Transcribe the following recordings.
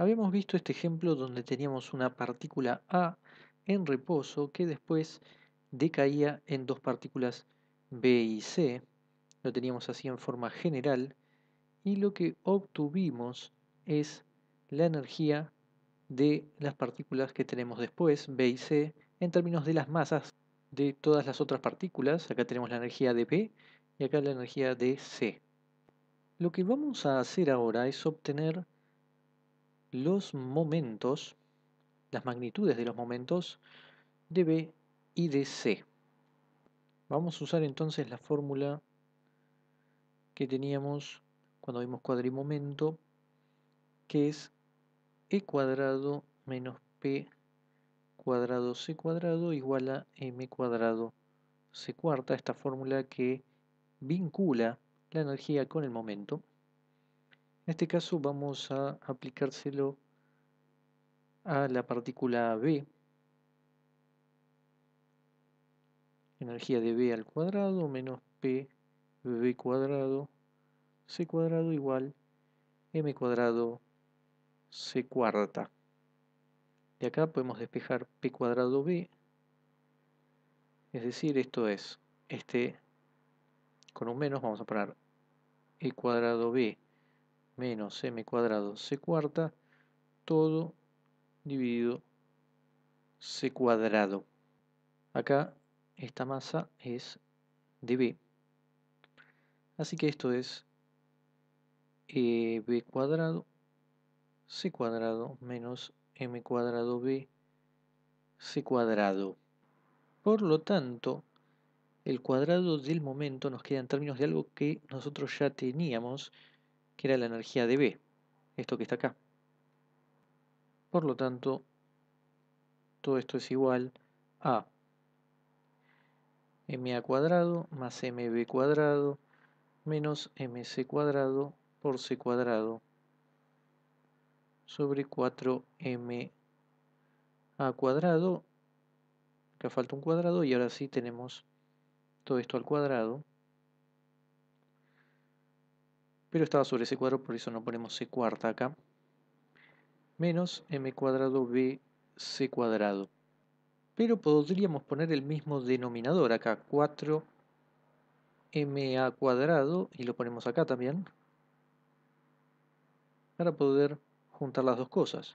Habíamos visto este ejemplo donde teníamos una partícula A en reposo que después decaía en dos partículas B y C. Lo teníamos así en forma general y lo que obtuvimos es la energía de las partículas que tenemos después, B y C, en términos de las masas de todas las otras partículas. Acá tenemos la energía de B y acá la energía de C. Lo que vamos a hacer ahora es obtener los momentos, las magnitudes de los momentos de B y de C. Vamos a usar entonces la fórmula que teníamos cuando vimos cuadrimomento, que es E cuadrado menos P cuadrado C cuadrado igual a M cuadrado C cuarta, esta fórmula que vincula la energía con el momento. En este caso vamos a aplicárselo a la partícula B, energía de B al cuadrado menos P B cuadrado C cuadrado igual M cuadrado C cuarta. De acá podemos despejar P cuadrado B, es decir, esto es, este con un menos vamos a poner E cuadrado B menos m cuadrado c cuarta, todo dividido c cuadrado. Acá esta masa es dB. Así que esto es eh, b cuadrado c cuadrado menos m cuadrado b c cuadrado. Por lo tanto, el cuadrado del momento nos queda en términos de algo que nosotros ya teníamos, que era la energía de B, esto que está acá. Por lo tanto, todo esto es igual a ma cuadrado más mb cuadrado menos mc cuadrado por c cuadrado sobre 4m a cuadrado acá falta un cuadrado y ahora sí tenemos todo esto al cuadrado pero estaba sobre C cuadrado, por eso no ponemos C cuarta acá, menos M cuadrado b c cuadrado. Pero podríamos poner el mismo denominador acá, 4MA cuadrado, y lo ponemos acá también, para poder juntar las dos cosas.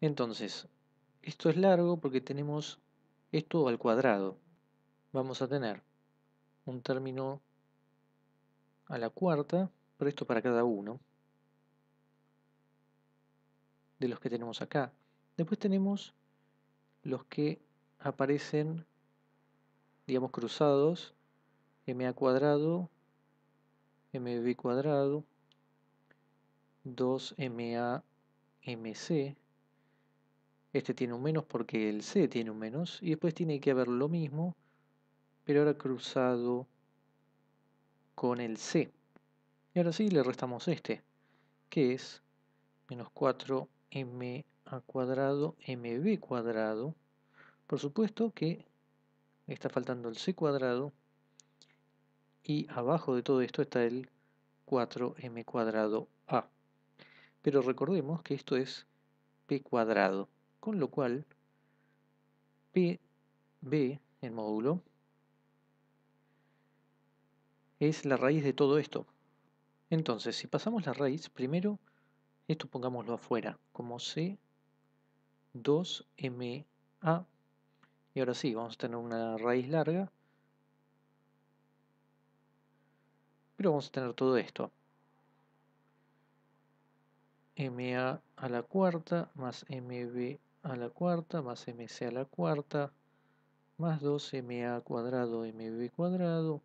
Entonces, esto es largo porque tenemos esto al cuadrado. Vamos a tener un término a la cuarta resto para cada uno de los que tenemos acá. Después tenemos los que aparecen, digamos, cruzados, ma cuadrado, mb cuadrado, 2 mamc mc, este tiene un menos porque el c tiene un menos, y después tiene que haber lo mismo, pero ahora cruzado con el c. Y ahora sí le restamos este, que es menos 4m a cuadrado mb cuadrado. Por supuesto que está faltando el c cuadrado y abajo de todo esto está el 4m cuadrado a. Pero recordemos que esto es p cuadrado, con lo cual pb, el módulo, es la raíz de todo esto. Entonces, si pasamos la raíz, primero esto pongámoslo afuera, como C2MA. Y ahora sí, vamos a tener una raíz larga. Pero vamos a tener todo esto. MA a la cuarta, más MB a la cuarta, más MC a la cuarta, más 2MA cuadrado, MB cuadrado,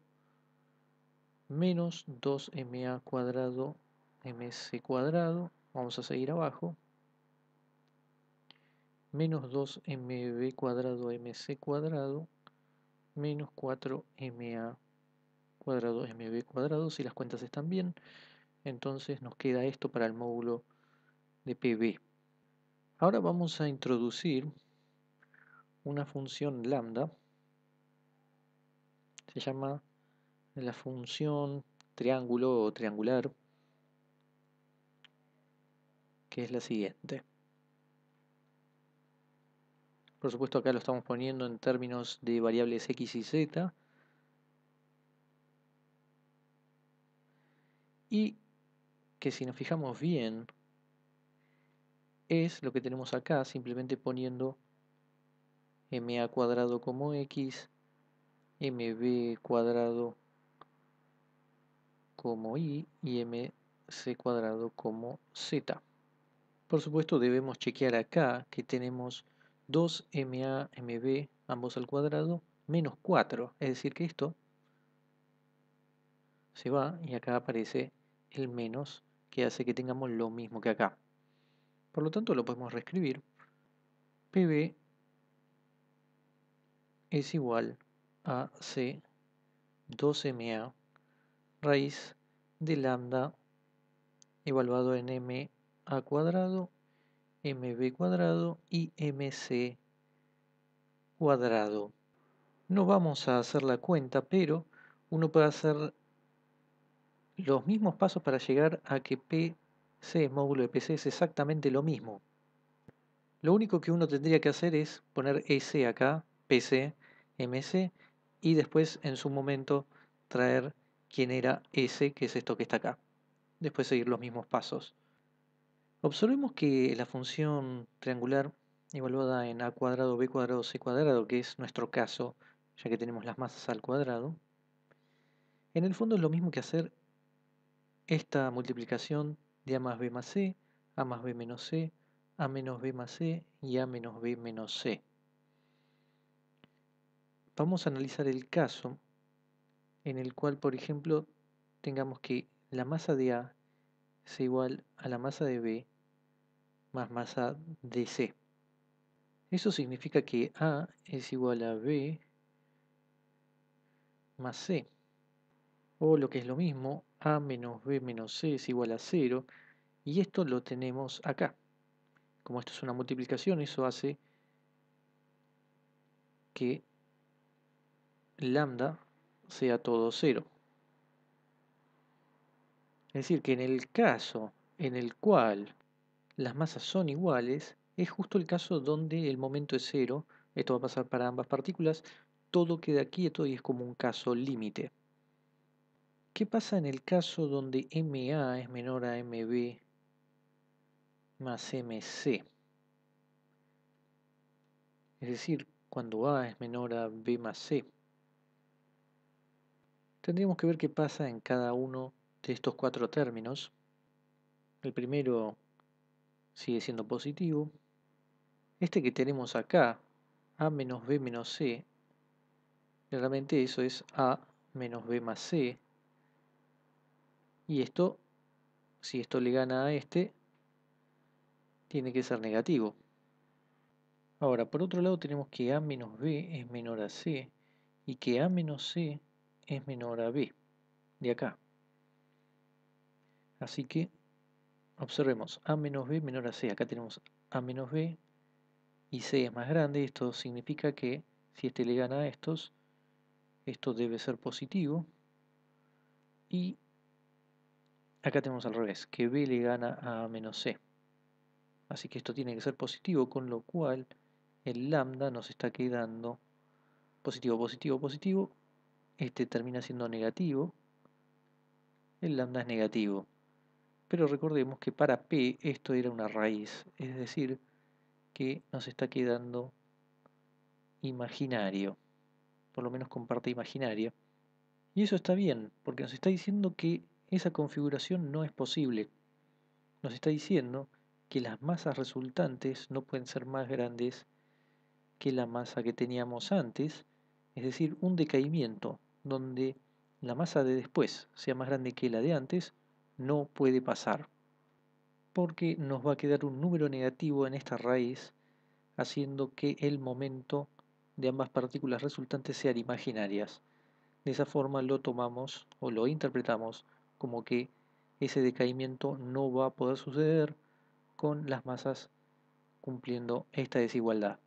menos 2ma cuadrado mc cuadrado, vamos a seguir abajo, menos 2mb cuadrado mc cuadrado, menos 4ma cuadrado mb cuadrado, si las cuentas están bien, entonces nos queda esto para el módulo de pb. Ahora vamos a introducir una función lambda, se llama de la función triángulo o triangular, que es la siguiente. Por supuesto acá lo estamos poniendo en términos de variables x y z. Y que si nos fijamos bien, es lo que tenemos acá, simplemente poniendo m cuadrado como x, mb cuadrado como y y mc cuadrado como z. Por supuesto debemos chequear acá que tenemos 2ma, mb, ambos al cuadrado, menos 4. Es decir que esto se va y acá aparece el menos que hace que tengamos lo mismo que acá. Por lo tanto lo podemos reescribir. pb es igual a c 2ma raíz de lambda evaluado en m a cuadrado, mb cuadrado y mc cuadrado. No vamos a hacer la cuenta, pero uno puede hacer los mismos pasos para llegar a que PC, módulo de PC, es exactamente lo mismo. Lo único que uno tendría que hacer es poner S acá, PC, MC, y después en su momento traer quién era ese que es esto que está acá. Después seguir los mismos pasos. Observemos que la función triangular evaluada en a cuadrado, b cuadrado, c cuadrado, que es nuestro caso, ya que tenemos las masas al cuadrado, en el fondo es lo mismo que hacer esta multiplicación de a más b más c, a más b menos c, a menos b más c y a menos b menos c. Vamos a analizar el caso en el cual, por ejemplo, tengamos que la masa de A es igual a la masa de B más masa de C. Eso significa que A es igual a B más C. O lo que es lo mismo, A menos B menos C es igual a 0. Y esto lo tenemos acá. Como esto es una multiplicación, eso hace que lambda sea todo cero. Es decir, que en el caso en el cual las masas son iguales, es justo el caso donde el momento es cero, esto va a pasar para ambas partículas, todo queda quieto y es como un caso límite. ¿Qué pasa en el caso donde MA es menor a MB más MC? Es decir, cuando A es menor a B más C. Tendríamos que ver qué pasa en cada uno de estos cuatro términos. El primero sigue siendo positivo. Este que tenemos acá, a menos b menos c, realmente eso es a menos b más c. Y esto, si esto le gana a este, tiene que ser negativo. Ahora, por otro lado tenemos que a menos b es menor a c y que a menos c es menor a b, de acá. Así que observemos a menos b menor a c. Acá tenemos a menos b y c es más grande. Esto significa que si este le gana a estos, esto debe ser positivo. Y acá tenemos al revés, que b le gana a menos c. Así que esto tiene que ser positivo, con lo cual el lambda nos está quedando positivo, positivo, positivo, este termina siendo negativo, el lambda es negativo. Pero recordemos que para P esto era una raíz, es decir, que nos está quedando imaginario, por lo menos con parte imaginaria. Y eso está bien, porque nos está diciendo que esa configuración no es posible. Nos está diciendo que las masas resultantes no pueden ser más grandes que la masa que teníamos antes, es decir, un decaimiento donde la masa de después sea más grande que la de antes, no puede pasar, porque nos va a quedar un número negativo en esta raíz, haciendo que el momento de ambas partículas resultantes sean imaginarias. De esa forma lo tomamos o lo interpretamos como que ese decaimiento no va a poder suceder con las masas cumpliendo esta desigualdad.